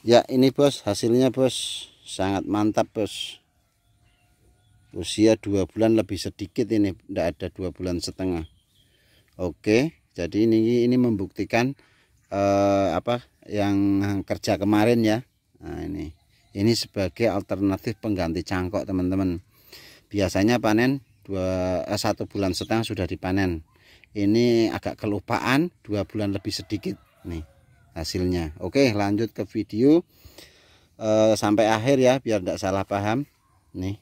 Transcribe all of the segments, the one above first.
ya ini bos hasilnya bos sangat mantap bos usia dua bulan lebih sedikit ini tidak ada dua bulan setengah oke jadi ini ini membuktikan eh, apa yang kerja kemarin ya nah ini ini sebagai alternatif pengganti cangkok teman-teman biasanya panen dua eh, satu bulan setengah sudah dipanen ini agak kelupaan dua bulan lebih sedikit nih hasilnya Oke lanjut ke video e, sampai akhir ya biar tidak salah paham nih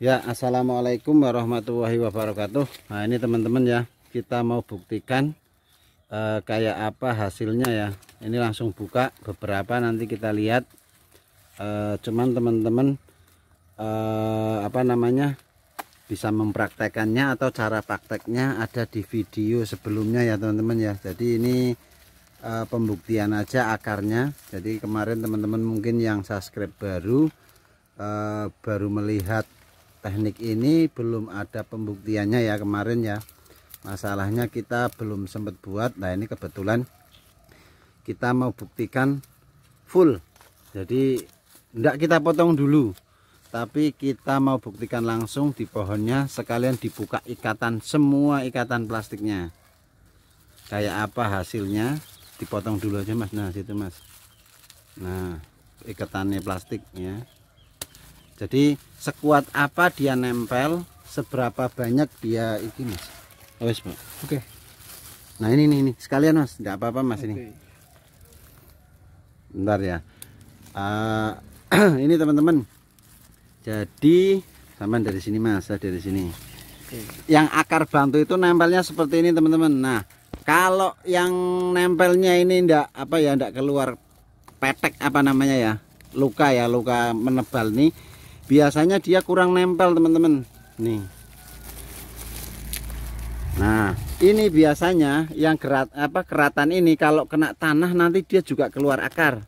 ya Assalamualaikum warahmatullahi wabarakatuh Nah ini teman-teman ya kita mau buktikan e, kayak apa hasilnya ya ini langsung buka beberapa nanti kita lihat e, cuman teman-teman e, apa namanya bisa mempraktekannya atau cara prakteknya ada di video sebelumnya ya teman-teman ya jadi ini e, pembuktian aja akarnya jadi kemarin teman-teman mungkin yang subscribe baru e, baru melihat teknik ini belum ada pembuktiannya ya kemarin ya masalahnya kita belum sempat buat nah ini kebetulan kita mau buktikan full jadi tidak kita potong dulu tapi kita mau buktikan langsung di pohonnya sekalian dibuka ikatan semua ikatan plastiknya kayak apa hasilnya dipotong dulu aja mas nah situ mas nah ikatannya plastik ya jadi sekuat apa dia nempel seberapa banyak dia ini mas oh, oke okay. nah ini nih ini sekalian mas tidak apa-apa mas okay. ini bentar ya uh, ini teman-teman jadi sama dari sini mas dari sini Oke. yang akar bantu itu nempelnya seperti ini teman-teman nah kalau yang nempelnya ini ndak apa ya ndak keluar petek apa namanya ya luka ya luka menebal nih biasanya dia kurang nempel teman-teman nih nah ini biasanya yang kerat apa keratan ini kalau kena tanah nanti dia juga keluar akar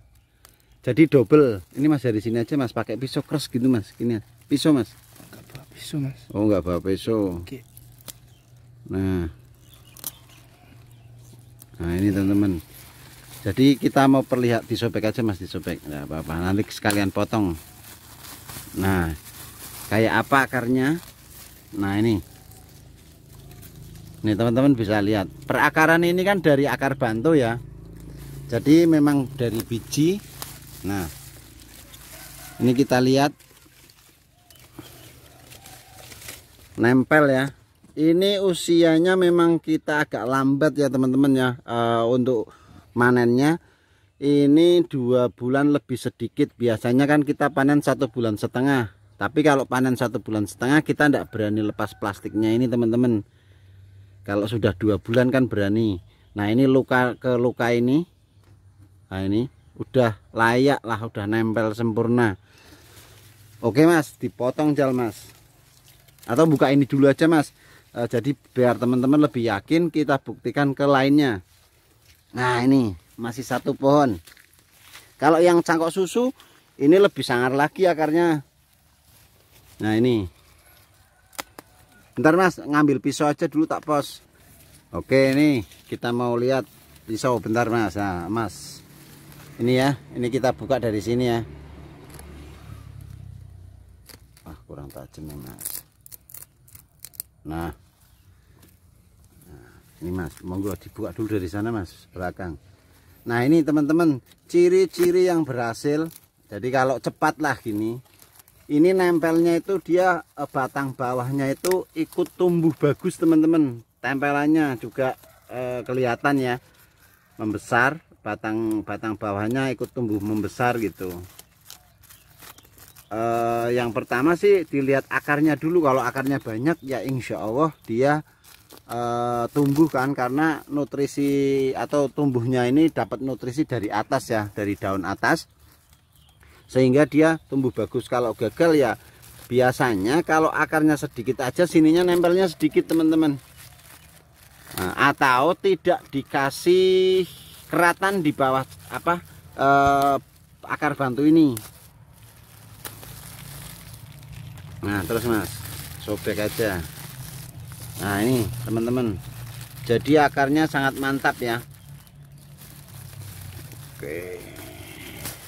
jadi double ini mas dari sini aja mas pakai pisau keras gitu mas ini pisau mas enggak bawa pisau mas oh enggak bawa pisau nah nah ini teman-teman jadi kita mau perlihat disobek aja mas disobek enggak apa-apa nanti sekalian potong nah kayak apa akarnya nah ini ini teman-teman bisa lihat perakaran ini kan dari akar bantu ya. Jadi memang dari biji nah ini kita lihat nempel ya ini usianya memang kita agak lambat ya teman-teman ya uh, untuk manennya ini dua bulan lebih sedikit biasanya kan kita panen satu bulan setengah tapi kalau panen satu bulan setengah kita tidak berani lepas plastiknya ini teman-teman kalau sudah dua bulan kan berani nah ini luka ke luka ini nah ini udah layak lah udah nempel sempurna oke mas dipotong jal mas atau buka ini dulu aja mas e, jadi biar teman-teman lebih yakin kita buktikan ke lainnya nah ini masih satu pohon kalau yang cangkok susu ini lebih sangar lagi akarnya nah ini bentar mas ngambil pisau aja dulu tak pos oke ini kita mau lihat pisau bentar mas nah mas ini ya ini kita buka dari sini ya ah kurang tajam nih mas nah. nah. ini mas monggo dibuka dulu dari sana mas belakang nah ini teman-teman ciri-ciri yang berhasil jadi kalau cepat lah gini ini nempelnya itu dia eh, batang bawahnya itu ikut tumbuh bagus teman-teman tempelannya juga eh, kelihatan ya membesar batang-batang bawahnya ikut tumbuh membesar gitu e, yang pertama sih dilihat akarnya dulu kalau akarnya banyak ya insya Allah dia e, tumbuh kan karena nutrisi atau tumbuhnya ini dapat nutrisi dari atas ya dari daun atas sehingga dia tumbuh bagus kalau gagal ya biasanya kalau akarnya sedikit aja sininya nempelnya sedikit teman-teman nah, atau tidak dikasih keratan di bawah apa e, akar bantu ini nah terus mas sobek aja nah ini teman-teman jadi akarnya sangat mantap ya oke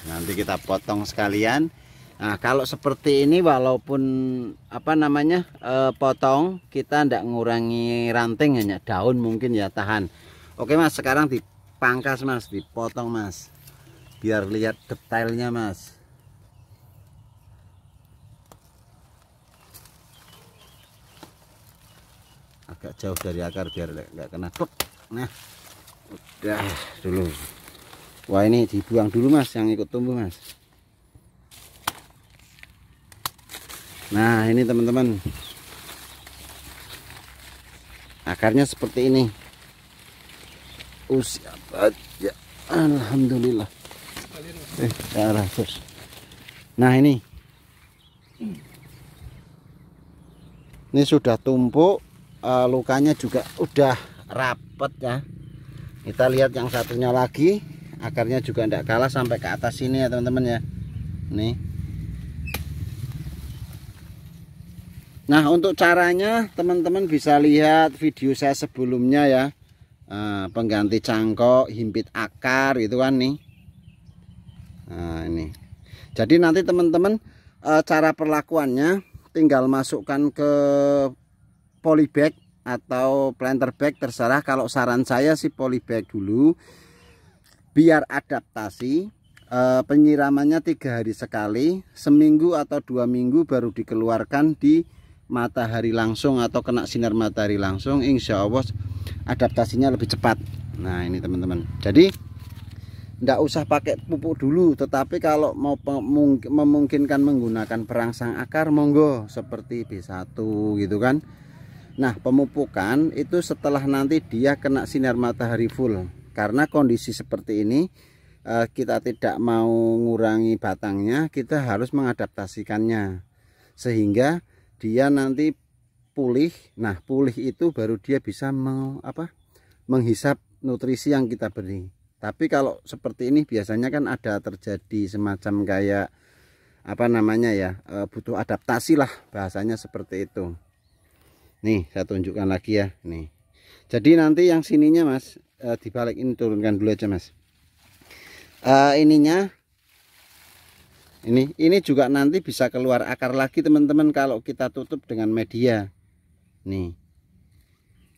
nanti kita potong sekalian nah kalau seperti ini walaupun apa namanya e, potong kita tidak mengurangi ranting hanya daun mungkin ya tahan oke mas sekarang di dipangkas mas dipotong mas biar lihat detailnya mas agak jauh dari akar biar nggak kena nah udah dulu wah ini dibuang dulu mas yang ikut tumbuh mas nah ini teman-teman akarnya seperti ini usia oh, baja ya, Alhamdulillah eh, darah terus nah ini ini sudah tumpuk uh, lukanya juga udah rapet ya kita lihat yang satunya lagi akarnya juga tidak kalah sampai ke atas sini ya teman-teman ya nih nah untuk caranya teman-teman bisa lihat video saya sebelumnya ya Ah, pengganti cangkok himpit akar itu kan nih nah ini jadi nanti teman-teman eh, cara perlakuannya tinggal masukkan ke polybag atau planter bag terserah kalau saran saya sih polybag dulu biar adaptasi eh, penyiramannya tiga hari sekali seminggu atau dua minggu baru dikeluarkan di matahari langsung atau kena sinar matahari langsung insya Allah adaptasinya lebih cepat nah ini teman-teman jadi tidak usah pakai pupuk dulu tetapi kalau mau memungkinkan menggunakan perangsang akar monggo seperti B1 gitu kan nah pemupukan itu setelah nanti dia kena sinar matahari full karena kondisi seperti ini eh, kita tidak mau ngurangi batangnya kita harus mengadaptasikannya sehingga dia nanti pulih. Nah, pulih itu baru dia bisa me, apa? menghisap nutrisi yang kita beri. Tapi kalau seperti ini biasanya kan ada terjadi semacam kayak apa namanya ya, e, butuh adaptasi lah bahasanya seperti itu. Nih, saya tunjukkan lagi ya, nih. Jadi nanti yang sininya Mas e, dibalik ini turunkan dulu aja Mas. Uh, ininya ini ini juga nanti bisa keluar akar lagi teman-teman kalau kita tutup dengan media nih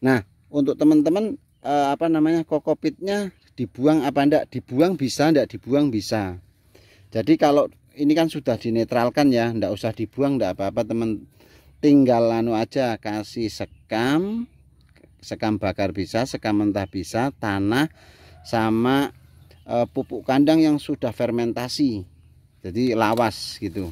nah untuk teman-teman eh, apa namanya kokopitnya dibuang apa enggak dibuang bisa enggak dibuang bisa jadi kalau ini kan sudah dinetralkan ya enggak usah dibuang enggak apa-apa teman tinggal anu aja kasih sekam sekam bakar bisa sekam mentah bisa tanah sama eh, pupuk kandang yang sudah fermentasi jadi lawas gitu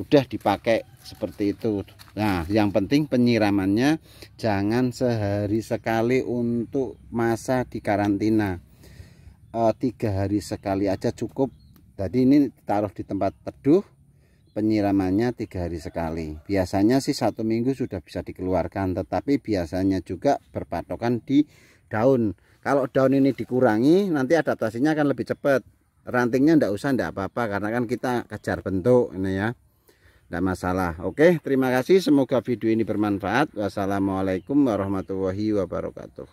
udah dipakai seperti itu nah yang penting penyiramannya jangan sehari sekali untuk masa di karantina e, tiga hari sekali aja cukup jadi ini taruh di tempat teduh penyiramannya tiga hari sekali biasanya sih satu minggu sudah bisa dikeluarkan tetapi biasanya juga berpatokan di daun kalau daun ini dikurangi nanti adaptasinya akan lebih cepat rantingnya ndak usah ndak apa-apa karena kan kita kejar bentuk ini ya tidak masalah. Oke, terima kasih. Semoga video ini bermanfaat. Wassalamualaikum warahmatullahi wabarakatuh.